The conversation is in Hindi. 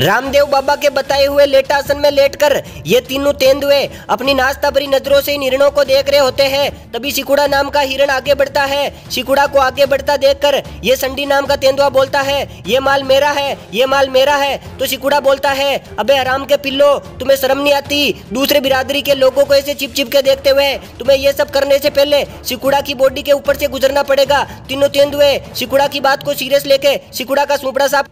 रामदेव बाबा के बताए हुए लेटासन में लेटकर ये तीनों तेंदुए अपनी नाश्ता भरी नजरों से हिरणों को देख रहे होते हैं तभी सिकुड़ा नाम का हिरण आगे बढ़ता है सिकुड़ा को आगे बढ़ता देखकर ये संडी नाम का तेंदुआ बोलता है ये माल मेरा है ये माल मेरा है तो सिकुड़ा बोलता है अबे आराम के पिल्लो तुम्हें शर्म नहीं आती दूसरे बिरादरी के लोगों को ऐसे चिप चिप के देखते हुए तुम्हें ये सब करने से पहले सिकुड़ा की बॉडी के ऊपर से गुजरना पड़ेगा तीनों तेंदुए सिकुड़ा की बात को सीरियस लेके सिकुड़ा का सूपड़ा साफ